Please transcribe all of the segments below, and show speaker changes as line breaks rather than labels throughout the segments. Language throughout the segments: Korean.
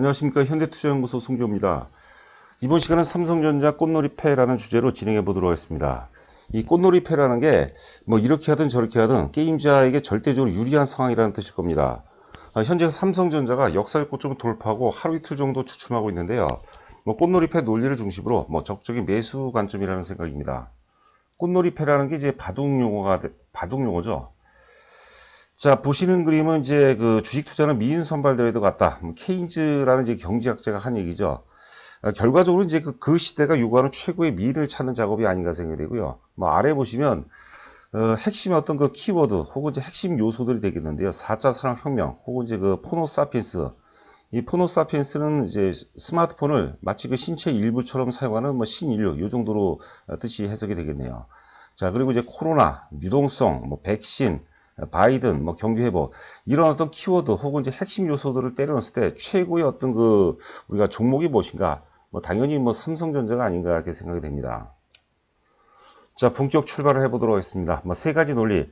안녕하십니까 현대투자연구소 송교입니다. 이번 시간은 삼성전자 꽃놀이패라는 주제로 진행해 보도록 하겠습니다. 이 꽃놀이패라는 게 뭐 이렇게 하든 저렇게 하든 게임자에게 절대적으로 유리한 상황이라는 뜻일 겁니다. 아, 현재 삼성전자가 역사의 꽃점을 돌파하고 하루 이틀 정도 추춤하고 있는데요. 뭐 꽃놀이패 논리를 중심으로 뭐 적극적인 매수 관점이라는 생각입니다. 꽃놀이패라는 게 이제 바둑 용어가 바둑 용어죠. 자, 보시는 그림은 이제 그 주식 투자는 미인 선발 대회도 같다. 뭐 케인즈라는 이제 경제학자가 한 얘기죠. 아, 결과적으로 이제 그, 그 시대가 요구하는 최고의 미인을 찾는 작업이 아닌가 생각이 되고요. 뭐 아래 보시면 어, 핵심의 어떤 그 키워드 혹은 이제 핵심 요소들이 되겠는데요. 4차 산업혁명 혹은 이제 그 포노사피엔스 이 포노사피엔스는 이제 스마트폰을 마치 그 신체 일부처럼 사용하는 뭐 신인류 요 정도로 아, 뜻이 해석이 되겠네요. 자 그리고 이제 코로나, 유동성, 뭐 백신 바이든, 뭐 경기 회복 이런 어떤 키워드 혹은 이제 핵심 요소들을 때려넣었을 때 최고의 어떤 그 우리가 종목이 무엇인가? 뭐 당연히 뭐 삼성전자가 아닌가 이렇게 생각이 됩니다. 자, 본격 출발을 해보도록 하겠습니다. 뭐 세 가지 논리.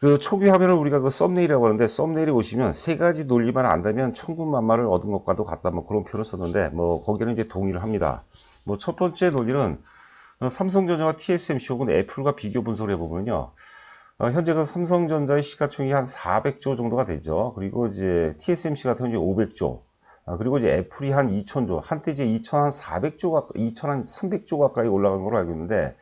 그 초기 화면을 우리가 그 썸네일이라고 하는데 썸네일이 보시면 세 가지 논리만 안다면 천군만마를 얻은 것과도 같다 뭐 그런 표현을 썼는데 뭐 거기는 이제 동의를 합니다. 뭐 첫 번째 논리는 삼성전자와 TSMC 혹은 애플과 비교 분석을 해보면요. 어, 현재 그 삼성전자의 시가총액이 한 400조 정도가 되죠. 그리고 이제 TSMC 같은 경우 500조. 아, 그리고 이제 애플이 한 2천조, 한때 이제 2,400조가, 2,300조 가까이 올라간 걸로 알고 있는데,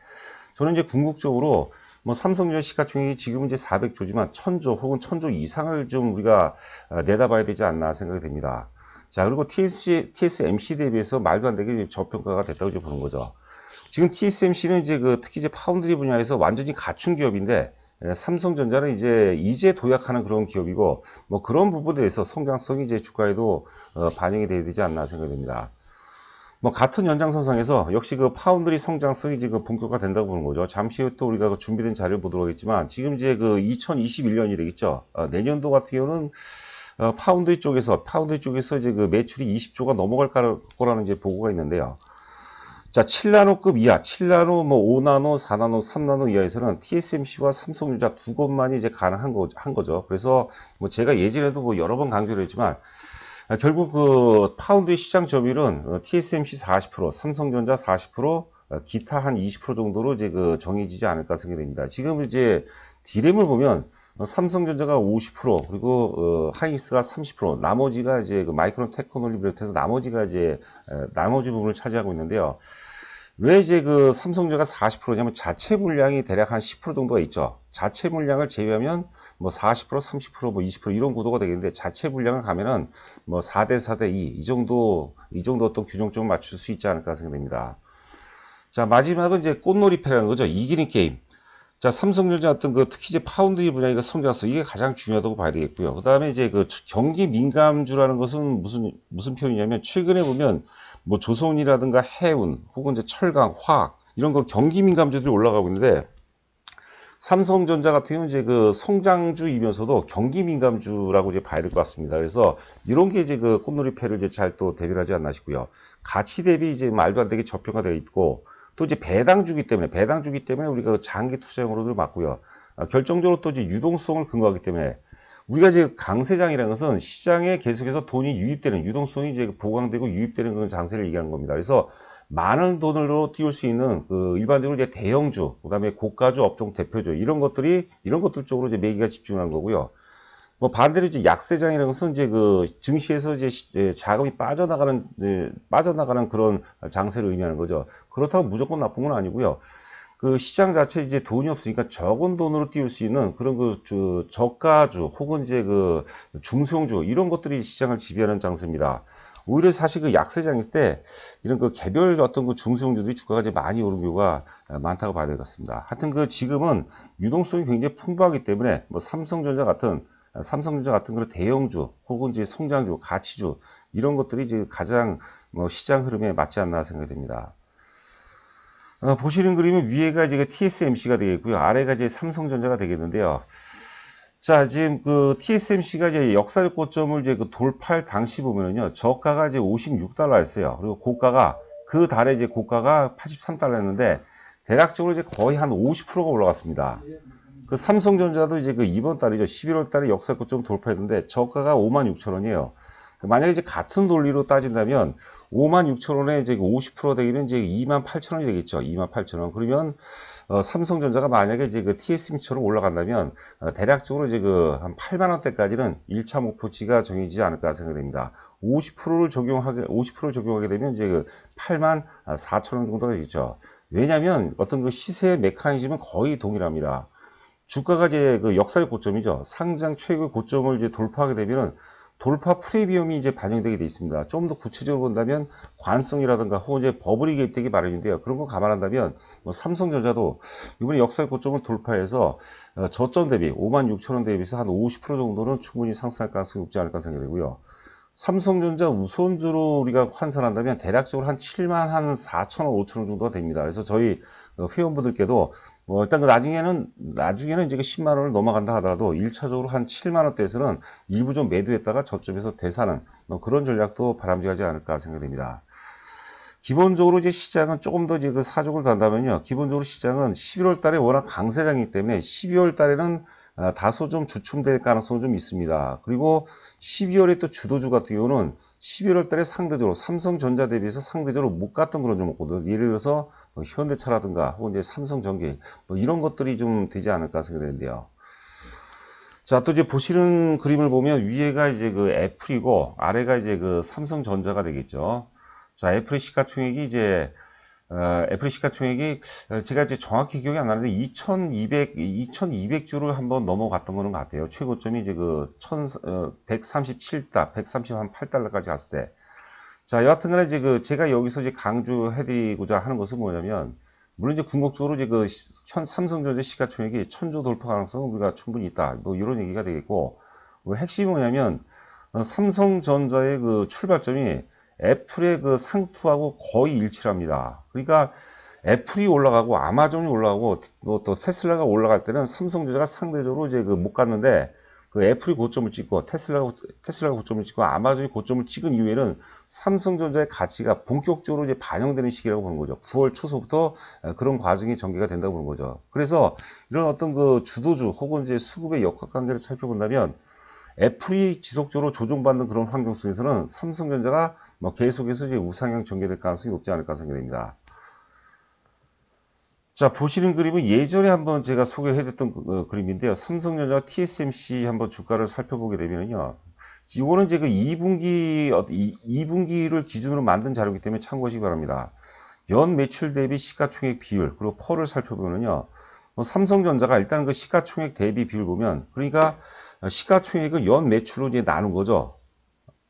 저는 이제 궁극적으로 뭐 삼성전자 시가총액이 지금 이제 400조지만 1,000조 혹은 1,000조 이상을 좀 우리가 아, 내다봐야 되지 않나 생각이 됩니다. 자, 그리고 TSC, TSMC 대비해서 말도 안 되게 저평가가 됐다고 이제 보는 거죠. 지금 TSMC는 이제 그 특히 이제 파운드리 분야에서 완전히 가춘 기업인데, 삼성전자는 이제 이제 도약하는 그런 기업이고 뭐 그런 부분에 대해서 성장성이 이제 주가에도 어, 반영이 돼야 되지 않나 생각 됩니다. 뭐 같은 연장선상에서 역시 그 파운드리 성장성이 지금 그 본격화 된다고 보는 거죠. 잠시 후 또 우리가 그 준비된 자료를 보도록 하겠지만 지금 이제 그 2021년이 되겠죠. 어, 내년도 같은 경우는 어, 파운드리 쪽에서 파운드리 쪽에서 이제 그 매출이 20조가 넘어갈 거라는 이제 보고가 있는데요. 자, 7나노급 이하, 7나노, 뭐 5나노, 4나노, 3나노 이하에서는 TSMC와 삼성전자 두 곳만이 이제 가능한 거, 한 거죠. 그래서 뭐 제가 예전에도 뭐 여러 번 강조를 했지만 아, 결국 그 파운드의 시장 점유율은 어, TSMC 40%, 삼성전자 40%, 어, 기타 한 20% 정도로 이제 그 정해지지 않을까 생각이 됩니다. 지금 이제 디램을 보면 어, 삼성전자가 50% 그리고 어, 하이닉스가 30% 나머지가 이제 그 마이크론 테크놀리 비롯해서 나머지가 이제 나머지 부분을 차지하고 있는데요. 왜 이제 그 삼성전자가 40%냐면 자체 물량이 대략 한 10% 정도가 있죠. 자체 물량을 제외하면 뭐 40%, 30%, 뭐 20% 이런 구도가 되겠는데 자체 물량을 가면은 뭐 4 대 4 대 2 이 정도 이 정도 어떤 균형점을 맞출 수 있지 않을까 생각됩니다. 자 마지막은 이제 꽃놀이 패라는 거죠. 이기는 게임. 자, 삼성전자 어떤 그 특히 이제 파운드리 분야가 성장성 이게 가장 중요하다고 봐야 되겠고요. 그다음에 이제 그 경기 민감주라는 것은 무슨 무슨 표현이냐면 최근에 보면 뭐 조선이라든가 해운 혹은 이제 철강, 화학 이런 거 경기 민감주들이 올라가고 있는데 삼성전자 같은 경우는 이제 그 성장주이면서도 경기 민감주라고 이제 봐야 될 것 같습니다. 그래서 이런 게 이제 그 꽃놀이패를 이제 잘 또 대변하지 않나 싶고요. 가치 대비 이제 말도 안 되게 저평가되어 있고 또 이제 배당 주기 때문에 배당 주기 때문에 우리가 그 장기 투자형으로도 맞고요. 아, 결정적으로 또 이제 유동성을 근거하기 때문에 우리가 이제 강세장이라는 것은 시장에 계속해서 돈이 유입되는 유동성이 이제 보강되고 유입되는 그런 장세를 얘기하는 겁니다. 그래서 많은 돈으로 띄울 수 있는 그 일반적으로 이제 대형주, 그다음에 고가주 업종 대표주 이런 것들이 이런 것들 쪽으로 이제 매기가 집중한 거고요. 뭐 반대로 이제 약세장이라는 것은 이제 그 증시에서 이제 자금이 빠져나가는 이제 빠져나가는 그런 장세를 의미하는 거죠. 그렇다고 무조건 나쁜 건 아니고요. 그 시장 자체 이제 돈이 없으니까 적은 돈으로 띄울 수 있는 그런 그 저가주 혹은 이제 그 중소형주 이런 것들이 시장을 지배하는 장세입니다. 오히려 사실 그 약세장일 때 이런 그 개별 어떤 그 중소형주들이 주가가 이제 많이 오른 경우가 많다고 봐야 될 것 같습니다. 하여튼 그 지금은 유동성이 굉장히 풍부하기 때문에 뭐 삼성전자 같은 삼성전자 같은 그런 대형주 혹은 이제 성장주, 가치주 이런 것들이 이제 가장 뭐 시장 흐름에 맞지 않나 생각 됩니다. 어, 보시는 그림은 위에가 이제 그 TSMC가 되겠고요. 아래가 이제 삼성전자가 되겠는데요. 자, 지금 그 TSMC가 이제 역사의 고점을 이제 그 돌파할 당시 보면은요. 저가가 이제 56달러였어요. 그리고 고가가 그 달에 이제 고가가 83달러였는데 대략적으로 이제 거의 한 50%가 올라갔습니다. 그 삼성전자도 이제 그 이번 달이죠. 11월 달에 역사고좀 돌파했는데 저가가 56,000원이에요. 그 만약에 이제 같은 논리로 따진다면 56,000원에 이제 50% 그 되기는 이제 28,000원이 되겠죠. 28,000원. 그러면 어, 삼성전자가 만약에 이제 그 TSMC처럼 올라간다면 어, 대략적으로 이제 그 한 8만 원대까지는 1차 목표치가 정해지지 않을까 생각됩니다. 50%를 적용하게 50%를 적용하게 되면 이제 그 8만 4천 원 정도가 되겠죠. 왜냐하면 어떤 그 시세의 메커니즘은 거의 동일합니다. 주가가 이제 그 역사의 고점이죠. 상장 최고 의 고점을 이제 돌파하게 되면은 돌파 프리미엄이 이제 반영되게 돼 있습니다. 좀 더 구체적으로 본다면 관성이라든가 혹은 이제 버블이 개입되기 마련인데요. 그런 거 감안한다면 뭐 삼성전자도 이번에 역사의 고점을 돌파해서 어, 저점 대비 5만 6천 원 대비해서 한 50% 정도는 충분히 상승할 가능성이 높지 않을까 생각이 되고요. 삼성전자 우선주로 우리가 환산한다면 대략적으로 한 7만 한 4천 원, 5천 원 정도가 됩니다. 그래서 저희 어, 회원분들께도 뭐 일단 그 나중에는 나중에는 이제 10만 그 원을 넘어간다 하더라도 1차적으로 한 7만 원대에서는 일부 좀 매도했다가 저점에서 대사는 뭐 그런 전략도 바람직하지 않을까 생각됩니다. 기본적으로 이제 시장은 조금 더 이제 그 사족을 단다면요. 기본적으로 시장은 11월 달에 워낙 강세장이기 때문에 12월 달에는 아, 다소 좀 주춤될 가능성은 좀 있습니다. 그리고 12월에 또 주도주 같은 경우는 11월 달에 상대적으로 삼성전자 대비해서 상대적으로 못 갔던 그런 종목들 예를 들어서 뭐 현대차라든가 혹은 이제 삼성전기 뭐 이런 것들이 좀 되지 않을까 생각되는데요. 자, 또 이제 보시는 그림을 보면 위에가 이제 그 애플이고 아래가 이제 그 삼성전자가 되겠죠. 자, 애플의 시가총액이 이제 어, 애플 시가총액이 어, 제가 이제 정확히 기억이 안 나는데 2,200 2,200주를 한번 넘어갔던 거는 같아요. 최고점이 이제 그1 1 3 7달 138달러까지 갔을 때. 자, 여하튼간에 이제 그 제가 여기서 이제 강조해드리고자 하는 것은 뭐냐면 물론 이제 궁극적으로 이제 그현 삼성전자 시가총액이 천조 돌파 가능성은 우리가 충분히 있다. 뭐 이런 얘기가 되겠고 뭐 핵심이 뭐냐면 어, 삼성전자의 그 출발점이 애플의 그 상투하고 거의 일치합니다. 그러니까 애플이 올라가고 아마존이 올라가고 뭐 또 테슬라가 올라갈 때는 삼성전자가 상대적으로 이제 그 못 갔는데 그 애플이 고점을 찍고 테슬라가, 테슬라가 고점을 찍고 아마존이 고점을 찍은 이후에는 삼성전자의 가치가 본격적으로 이제 반영되는 시기라고 보는 거죠. 9월 초서부터 그런 과정이 전개가 된다고 보는 거죠. 그래서 이런 어떤 그 주도주 혹은 이제 수급의 역학 관계를 살펴본다면 애플이 e 지속적으로 조종받는 그런 환경 속에서는 삼성전자가 뭐 계속해서 이제 우상향 전개될 가능성이 높지 않을까 생각됩니다. 자, 보시는 그림은 예전에 한번 제가 소개해드렸던 그, 어, 그림인데요. 삼성전자 TSMC 한번 주가를 살펴보게 되면요. 이거는 이제 그 2분기, 2분기를 어, 기준으로 만든 자료이기 때문에 참고하시기 바랍니다. 연 매출 대비 시가총액 비율, 그리고 펄을 살펴보면요. 뭐 삼성전자가 일단 그 시가총액 대비 비율 보면, 그러니까 어, 시가총액을 연 매출로 이제 나눈 거죠.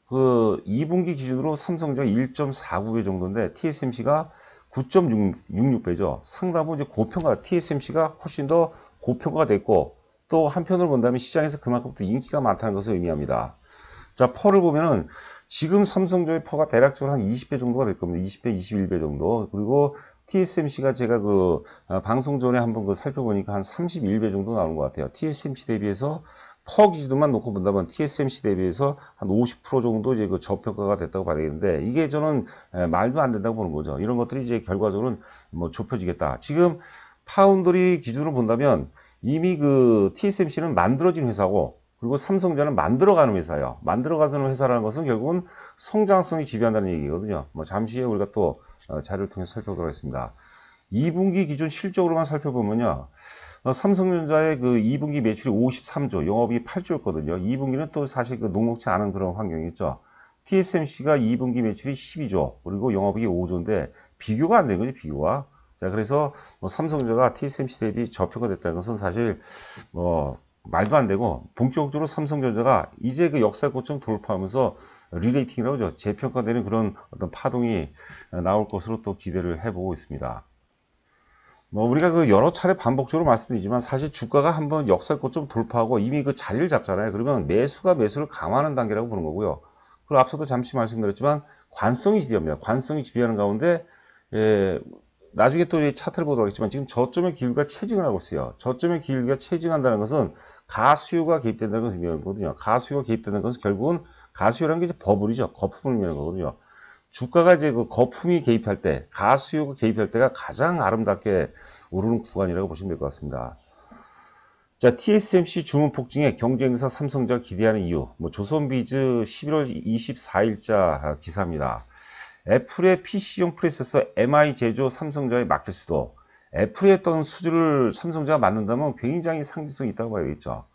그 2분기 기준으로 삼성전 1.49배 정도인데 TSMC가 9.66배죠. 상당부 이제 고평가, TSMC가 훨씬 더 고평가가 됐고 또 한편으로 본다면 시장에서 그만큼 또 인기가 많다는 것을 의미합니다. 자, 퍼를 보면은 지금 삼성전의 퍼가 대략적으로 한 20배 정도가 될 겁니다. 20배, 21배 정도. 그리고 TSMC가 제가 그 어, 방송 전에 한번 그 살펴보니까 한 31배 정도 나오는것 같아요. TSMC 대비해서 퍼 기준만 놓고 본다면 TSMC 대비해서 한 50% 정도 이제 그 저평가가 됐다고 봐야 되는데 이게 저는 말도 안 된다고 보는 거죠. 이런 것들이 이제 결과적으로는 뭐 좁혀지겠다. 지금 파운드리 기준으로 본다면 이미 그 TSMC는 만들어진 회사고 그리고 삼성전은 만들어가는 회사예요. 만들어가는 회사라는 것은 결국은 성장성이 지배한다는 얘기거든요. 뭐 잠시 후에 우리가 또 어, 자료를 통해서 살펴보도록 하겠습니다. 2분기 기준 실적으로만 살펴보면요. 어, 삼성전자의 그 2분기 매출이 53조, 영업이 8조였거든요. 2분기는 또 사실 그 녹록치 않은 그런 환경이었죠. TSMC가 2분기 매출이 12조, 그리고 영업이 5조인데 비교가 안된 거지, 비교가. 자, 그래서 뭐 삼성전자가 TSMC 대비 저평가됐다는 것은 사실 뭐 말도 안 되고 본격적으로 삼성전자가 이제 그 역사 고점 돌파하면서 리레이팅이라고 죠 재평가되는 그런 어떤 파동이 나올 것으로 또 기대를 해보고 있습니다. 뭐 우리가 그 여러 차례 반복적으로 말씀드리지만 사실 주가가 한번 역사 고점 돌파하고 이미 그 자리를 잡잖아요. 그러면 매수가 매수를 강화하는 단계라고 보는 거고요. 그리고 앞서도 잠시 말씀드렸지만 관성이 지배합니다. 관성이 지배하는 가운데 예, 나중에 또 차트를 보도록 하겠지만 지금 저점의 기울기가 체증을 하고 있어요. 저점의 기울기가 체증한다는 것은 가수요가 개입된다는 것을 의미하는 거거든요. 가수요가 개입된다는 것은 결국은 가수요라는 게 이제 버블이죠. 거품을 의미하는 거거든요. 주가가 이제 그 거품이 개입할 때, 가수요가 개입할 때가 가장 아름답게 오르는 구간이라고 보시면 될 것 같습니다. 자, TSMC 주문 폭증에 경쟁사 삼성자 기대하는 이유. 뭐 조선비즈 11월 24일자 기사입니다. 애플의 PC용 프리세서 MI 제조 삼성전자에 맡길 수도 애플이 했던 수주를 삼성전자가 맡는다면 굉장히 상징성이 있다고 봐야겠죠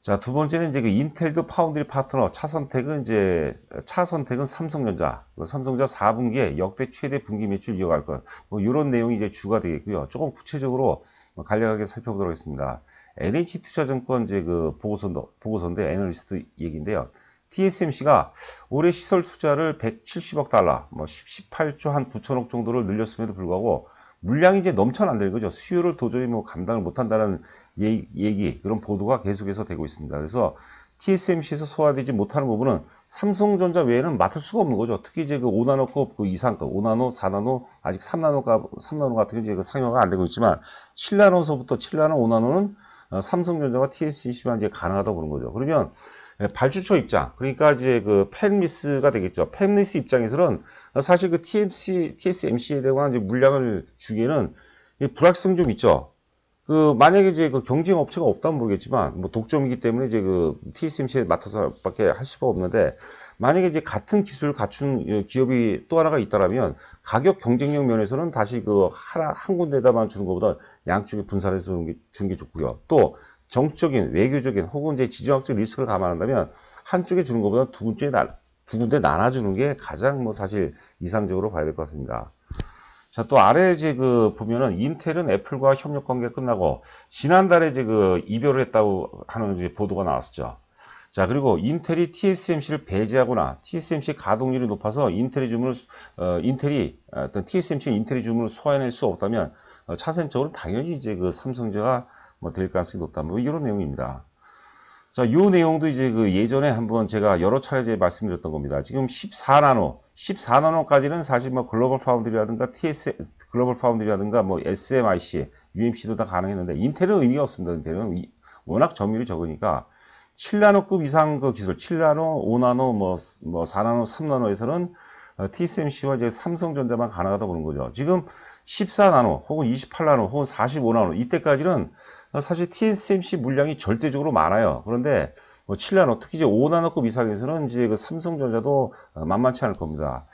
자, 두 번째는 이제 그 인텔도 파운드리 파트너 차 선택은 이제 차 선택은 삼성전자. 삼성전자 4분기에 역대 최대 분기 매출 이어갈 것. 뭐 이런 내용이 이제 주가 되겠고요. 조금 구체적으로 뭐 간략하게 살펴보도록 하겠습니다. NH 투자증권 이제 그 보고서도 보고서인데 애널리스트 얘기인데요. TSMC가 올해 시설 투자를 170억 달러, 뭐 18조 한 9천억 정도를 늘렸음에도 불구하고 물량이 이제 넘쳐난다는 거죠. 수요를 도저히 뭐 감당을 못한다는 예, 얘기, 그런 보도가 계속해서 되고 있습니다. 그래서 TSMC에서 소화되지 못하는 부분은 삼성전자 외에는 맡을 수가 없는 거죠. 특히 이제 그 5나노급 그 이상급, 5나노, 4나노, 아직 3나노가, 3나노 같은 경우 이제 그 상용화가 안 되고 있지만 7나노서부터 7나노, 5나노는 어, 삼성전자와 TSMC만 이제 가능하다고 그는 거죠. 그러면 예, 발주처 입장, 그러니까 이제 그 팻리스가 되겠죠. 팬미스 입장에서는 사실 그 TMC, TSMC에 대한 이제 물량을 주기에는 불확성 실좀 있죠. 그 만약에 이제 그 경쟁 업체가 없다면 모르겠지만 뭐 독점이기 때문에 이제 그 TSMC에 맡아서밖에 할 수가 없는데 만약에 이제 같은 기술을 갖춘 예, 기업이 또 하나가 있다라면 가격 경쟁력 면에서는 다시 그 하나 한 군데다만 주는 것보다 양쪽에 분산해서 주는 게, 주는 게 좋고요. 또 정치적인, 외교적인 혹은 이제 지정학적 리스크를 감안한다면 한쪽에 주는 것보다 두 군데, 나, 두 군데 나눠주는 게 가장 뭐 사실 이상적으로 봐야 될 것 같습니다. 자, 또 아래 이제 그 보면은 인텔은 애플과 협력 관계 끝나고 지난달에 이제 그 이별을 했다고 하는 이제 보도가 나왔었죠. 자, 그리고 인텔이 TSMC를 배제하거나 TSMC 가동률이 높아서 인텔이 주문을, 어, 인텔이, 어떤 TSMC 인텔이 주문을 소화해낼 수 없다면 어, 차선적으로 당연히 이제 그삼성제가 뭐될 가능성이 높다. 뭐 이런 내용입니다. 자, 요 내용도 이제 그 예전에 한번 제가 여러 차례 말씀드렸던 겁니다. 지금 14나노, 14나노까지는 사실 뭐 글로벌 파운드리라든가 TS, 글로벌 파운드리라든가 뭐 SMIC, UMC도 다 가능했는데 인텔은 의미가 없습니다. 인텔은 워낙 점유율이 적으니까 7나노급 이상 그 기술, 7나노, 5나노, 뭐, 뭐 4나노, 3나노에서는 어, TSMC와 이제 삼성전자만 가능하다 보는 거죠. 지금 14나노, 혹은 28나노, 혹은 45나노, 이때까지는 어, 사실 TSMC 물량이 절대적으로 많아요. 그런데 뭐 7나노, 특히 이제 5나노급 이상에서는 이제 그 삼성전자도 어, 만만치 않을 겁니다.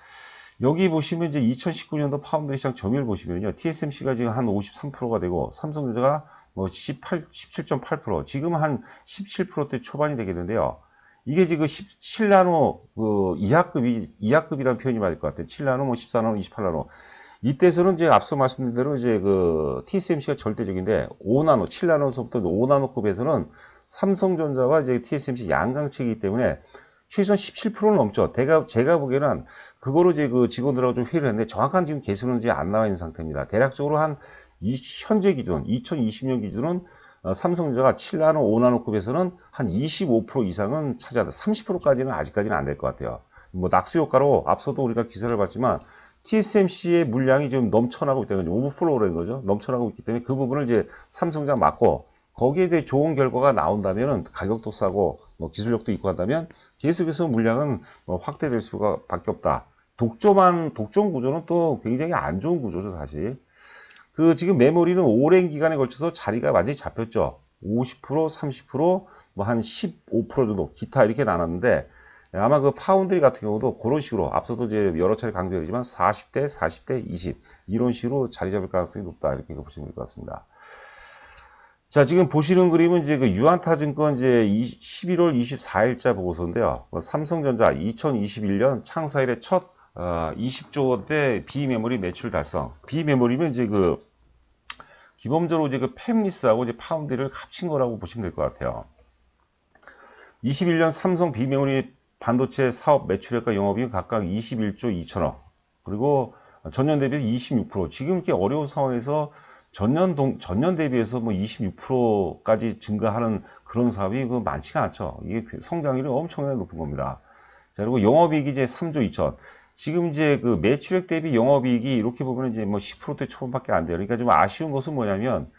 여기 보시면 이제 2019년도 파운드리 시장 점유율 보시면요. TSMC가 지금 한 53%가 되고 삼성전자가 뭐 18, 17.8%, 지금 한 17%대 초반이 되겠는데요. 이게 지금 17나노 그 이하급이 이하급이라는 표현이 맞을 것 같아요. 7나노, 뭐 14나노, 28나노. 이때서는 이제 앞서 말씀드린 대로 이제 그 TSMC가 절대적인데 5나노, 7나노서부터 5나노급에서는 삼성전자와 이제 TSMC 양강이기 때문에 최소한 17%는 넘죠. 제가, 제가 보기에는 그거로 이제 그 직원들하고 좀 회의를 했는데 정확한 지금 개수는 이제 안 나와 있는 상태입니다. 대략적으로 한 이, 현재 기준, 2020년 기준은 어, 삼성전자가 7나노, 5나노급에서는 한 25% 이상은 차지하다 30%까지는 아직까지는 안 될 것 같아요. 뭐 낙수 효과로 앞서도 우리가 기사를 봤지만 TSMC의 물량이 지금 넘쳐나고 있다 때문에 오버플로우라는 거죠. 넘쳐나고 있기 때문에 그 부분을 이제 삼성장 맞고 거기에 대해 좋은 결과가 나온다면 가격도 싸고 뭐 기술력도 있고 한다면 계속해서 물량은 뭐 확대될 수가 밖에 없다. 독점한 독점 구조는 또 굉장히 안 좋은 구조죠 사실. 그 지금 메모리는 오랜 기간에 걸쳐서 자리가 완전히 잡혔죠. 50%, 30%, 뭐 한 15% 정도 기타 이렇게 나눴는데 예, 아마 그 파운드리 같은 경우도 그런 식으로 앞서도 이제 여러 차례 강조했지만 40대, 40대, 20 이런 식으로 자리 잡을 가능성이 높다 이렇게 보시면 될 것 같습니다. 자 지금 보시는 그림은 이제 그 유한타증권 이제 11월 24일자 보고서인데요. 뭐 삼성전자 2021년 창사일에첫 20조 어, 원대 비메모리 매출 달성. 비메모리면 이제 그 기본적으로 이제 그 팹리스하고 이제 파운드를 합친 거라고 보시면 될 것 같아요. 21년 삼성 비메모리 반도체 사업 매출액과 영업이익 각각 21조 2천억 그리고 전년 대비 26% 지금 이렇게 어려운 상황에서 전년 동 전년 대비해서 뭐 26%까지 증가하는 그런 사업이 그 많지가 않죠. 이게 그 성장률이 엄청나게 높은 겁니다. 자 그리고 영업이익이 이제 3조 2천. 지금 이제 그 매출액 대비 영업이익이 이렇게 보면 이제 뭐 10%대 초반밖에 안 돼요. 그러니까 좀 아쉬운 것은 뭐냐면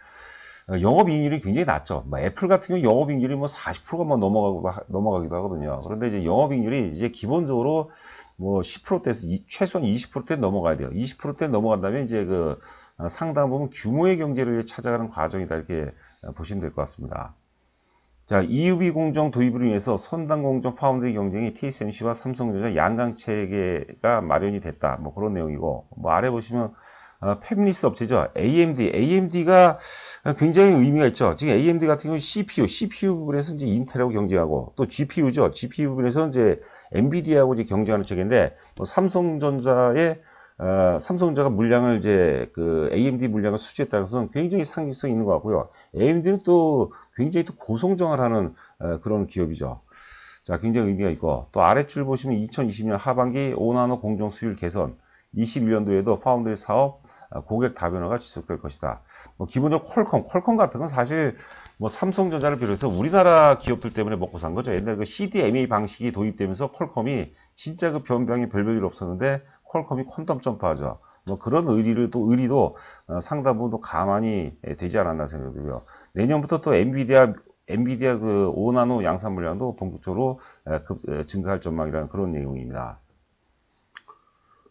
어, 영업이익률이 굉장히 낮죠. 뭐 애플 같은 경우 영업이익률이 뭐 40%가 넘어가고 넘어가기도 하거든요. 그런데 이제 영업이익률이 이제 기본적으로 뭐 10%대에서 최소한 20%대 넘어가야 돼요. 20%대 넘어간다면 이제 그 어, 상당 부분 규모의 경제를 찾아가는 과정이다 이렇게 어, 보시면 될 것 같습니다. 자, EUB 공정 도입을 위해서 선단 공정 파운드의 경쟁이 TSMC와 삼성전자 양강 체계가 마련이 됐다. 뭐 그런 내용이고, 뭐 아래 보시면 패밀리스 업체죠. AMD. AMD가 굉장히 의미가 있죠. 지금 AMD 같은 경우는 CPU, CPU 부분에서 이제 인텔하고 경쟁하고 또 GPU죠. GPU 부분에서 이제 엔비디아하고 이제 경쟁하는 쪽인데 또 뭐 삼성전자의 어, 삼성전자가 물량을 이제 그 AMD 물량을 수주했다는 것은 굉장히 상징성이 있는 것 같고요. AMD는 또 굉장히 또 고성장을 하는 어, 그런 기업이죠. 자, 굉장히 의미가 있고 또아래줄 보시면 2020년 하반기 5나노 공정 수율 개선 21년도에도 파운드리 사업 아, 고객 다변화가 지속될 것이다. 뭐 기본적으로 퀄컴, 퀄컴 같은 건 사실 뭐 삼성전자를 비롯해서 우리나라 기업들 때문에 먹고 산 거죠. 옛날 그 CDMA e 방식이 도입되면서 퀄컴이 진짜 그변병이 별별 일 없었는데 퀄컴이 퀀텀 점프하죠. 뭐 그런 의리를 또 의리도 어, 상당 부분 도 가만히 예, 되지 않았나 생각되고요. 내년부터 또 엔비디아 엔비디아 그 5나노 양산물량도 본격적으로 예, 예, 증가할 전망이라는 그런 내용입니다.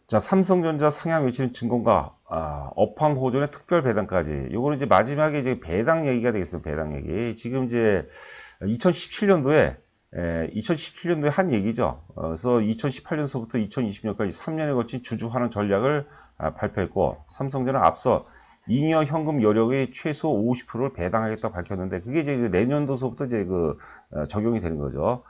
자, 삼성전자 상향 유치는 증권과 아, 업황호전의 특별 배당까지. 요거는 이제 마지막에 이제 배당 얘기가 되겠어요. 배당 얘기. 지금 이제 2017년도에, 에, 예, 2017년도에 한 얘기죠. 어, 그래서 2018년서부터 2020년까지 3년에 걸친 주주환원 전략을 아, 발표했고, 삼성전은 앞서 잉여 현금 여력의 최소 50%를 배당하겠다 밝혔는데, 그게 이제 그 내년도서부터 이제 그 어, 적용이 되는 거죠.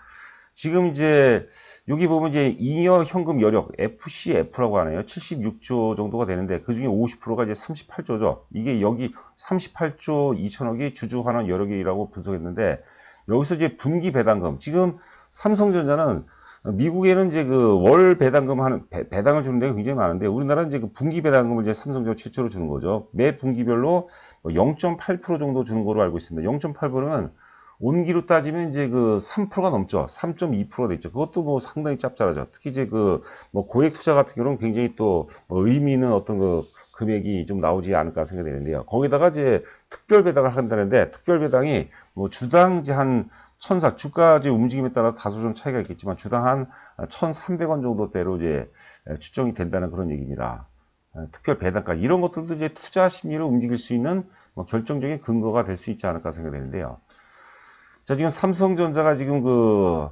지금 이제 여기 보면 이제 잉여 현금 여력 FCF라고 하네요. 76조 정도가 되는데 그 중에 50%가 이제 38조죠. 이게 여기 38조 2천억이 주주 환원 여력이라고 분석했는데 여기서 이제 분기 배당금 지금 삼성전자는 미국에는 이제 그 월 배당금 하는 배, 배당을 주는 데가 굉장히 많은데 우리나라는 이제 그 분기 배당금을 이제 삼성전자 최초로 주는 거죠. 매 분기별로 0.8% 정도 주는 거로 알고 있습니다. 0.8%는 온기로 따지면 이제 그 3%가 넘죠. 3.2%가 되죠. 그것도 뭐 상당히 짭짤하죠. 특히 이제 그 뭐 고액 투자 같은 경우는 굉장히 또뭐 의미 있는 어떤 그 금액이 좀 나오지 않을까 생각이 되는데요. 거기다가 이제 특별 배당을 한다는데 특별 배당이 뭐 주당 제한 천사 주가지 움직임에 따라 다소 좀 차이가 있겠지만 주당 한 1,300원 정도대로 이제 추정이 된다는 그런 얘기입니다. 예, 특별 배당가 이런 것들도 이제 투자 심리를 움직일 수 있는 뭐 결정적인 근거가 될 수 있지 않을까 생각되는데요. 이 자, 지금 삼성전자가 지금 그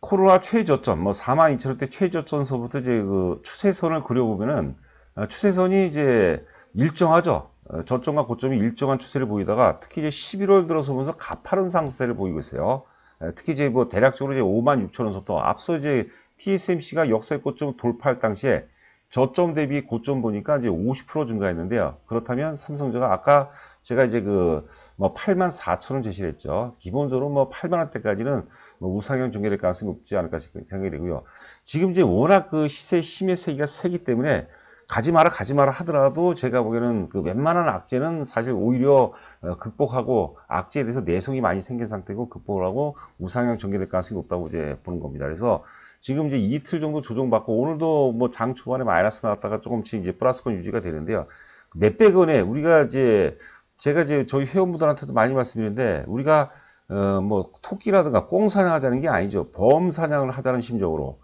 코로나 최저점, 뭐 4만 2천 원대 최저점서부터 이제 그 추세선을 그려보면은 아, 추세선이 이제 일정하죠. 어, 저점과 고점이 일정한 추세를 보이다가 특히 이제 11월 들어서면서 가파른 상승세를 보이고 있어요. 예, 특히 이제 뭐 대략적으로 이제 5만 6천 원서부터 앞서 이제 TSMC가 역사의 고점 돌파할 당시에 저점 대비 고점 보니까 이제 50% 증가했는데요. 그렇다면 삼성전자가 아까 제가 이제 그뭐 8만 4천 원 제시를 했죠. 기본적으로 뭐 8만 원대까지는 뭐 우상향 전개될 가능성이 높지 않을까 생각이 되고요. 지금 이제 워낙 그 시세 힘의 세기가 세기 때문에 가지 마라 가지 마라 하더라도 제가 보기에는 그 웬만한 악재는 사실 오히려 어, 극복하고 악재에 대해서 내성이 많이 생긴 상태고 극복을 하고 우상향 전개될 가능성이 높다고 이제 보는 겁니다. 그래서 지금 이제 이틀 정도 조정받고 오늘도 뭐 장 초반에 마이너스 나왔다가 조금씩 이제 플러스권 유지가 되는데요. 몇백 원에 우리가 이제 제가 이제 저희 회원분들한테도 많이 말씀드리는데 우리가 어, 뭐 토끼라든가 꽁 사냥하자는 게 아니죠. 범 사냥을 하자는 심적으로.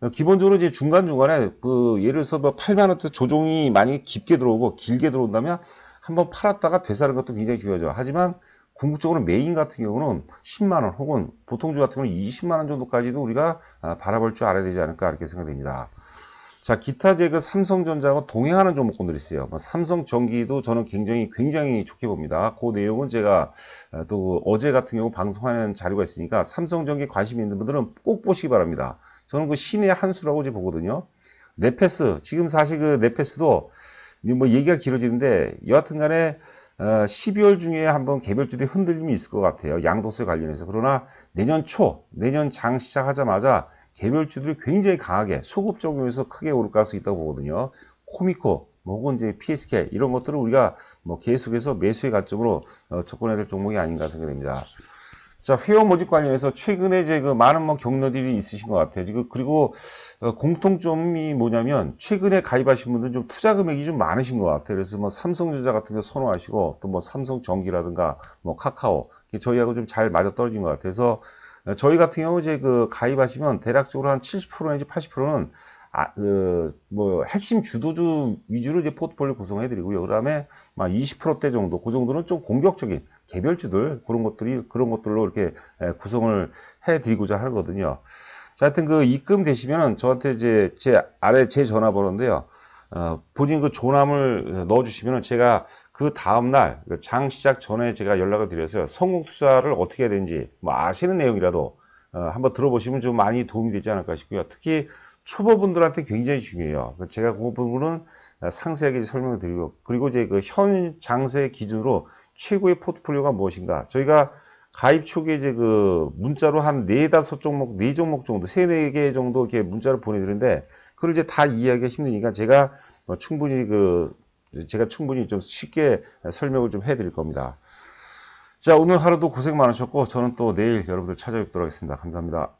어, 기본적으로 이제 중간중간에 그 예를 들어서 뭐 8만 원대 조종이 많이 깊게 들어오고 길게 들어온다면 한번 팔았다가 되사는 것도 굉장히 중요하죠. 하지만 궁극적으로 메인 같은 경우는 10만 원 혹은 보통주 같은 경우는 20만 원 정도까지도 우리가 아, 바라볼 줄 알아야 되지 않을까 이렇게 생각됩니다. 자, 기타 제그 삼성전자와 동행하는 종목군들이 있어요. 뭐 삼성 전기도 저는 굉장히 굉장히 좋게 봅니다. 그 내용은 제가 어, 또 어제 같은 경우 방송하는 자료가 있으니까 삼성 전기 관심 있는 분들은 꼭 보시기 바랍니다. 저는 그 신의 한 수라고 이제 보거든요. 네페스 지금 사실 그 네페스도 뭐 얘기가 길어지는데 여하튼간에 12월 어, 중에 한번 개별주들이 흔들림이 있을 것 같아요. 양도세 관련해서. 그러나 내년 초, 내년 장 시작하자마자 개별주들이 굉장히 강하게 소급 적용에서 크게 오를 가능성이 있다고 보거든요. 코미코 혹은 이제 PSK 이런 것들을 우리가 뭐 계속해서 매수의 관점으로 어, 접근해야 될 종목이 아닌가 생각됩니다. 자, 회원 모집 관련해서 최근에 이제 그 많은 뭐 경로들이 있으신 것 같아요. 지금 그리고 어, 공통점이 뭐냐면 최근에 가입하신 분들좀 투자 금액이 좀 많으신 것 같아요. 그래서 뭐 삼성전자 같은 거 선호하시고 또 뭐 삼성전기라든가 뭐 카카오 저희하고 좀 잘 맞아 떨어진 것 같아서 어, 저희 같은 경우 이제 그 가입하시면 대략적으로 한 70% 내지 80%는 아, 그, 뭐, 핵심 주도주 위주로 이제 포트폴리오 구성해드리고요. 그 다음에, 막 20%대 정도, 그 정도는 좀 공격적인 개별주들, 그런 것들이, 그런 것들로 이렇게 구성을 해드리고자 하거든요. 자, 하여튼 그 입금 되시면은 저한테 이제 제 아래 제 전화번호인데요. 어, 본인 그 존함을 넣어주시면은 제가 그 다음날 그 장 시작 전에 제가 연락을 드려서 성공 투자를 어떻게 해야 되는지 뭐 아시는 내용이라도 어, 한번 들어보시면 좀 많이 도움이 되지 않을까 싶고요. 특히 초보분들한테 굉장히 중요해요. 그 제가 그 부분은 어, 상세하게 설명을 드리고 그리고 이제 그 현 장세 기준으로 최고의 포트폴리오가 무엇인가 저희가 가입 초기에 이제 그 문자로 한 네다섯 종목, 네 종목 정도, 세 네 개 정도 이렇게 문자를 보내드리는데, 그걸 이제 다 이해하기가 힘드니까 제가 뭐 충분히 그 제가 충분히 좀 쉽게 설명을 좀 해드릴 겁니다. 자, 오늘 하루도 고생 많으셨고, 저는 또 내일 여러분들 찾아뵙도록 하겠습니다. 감사합니다.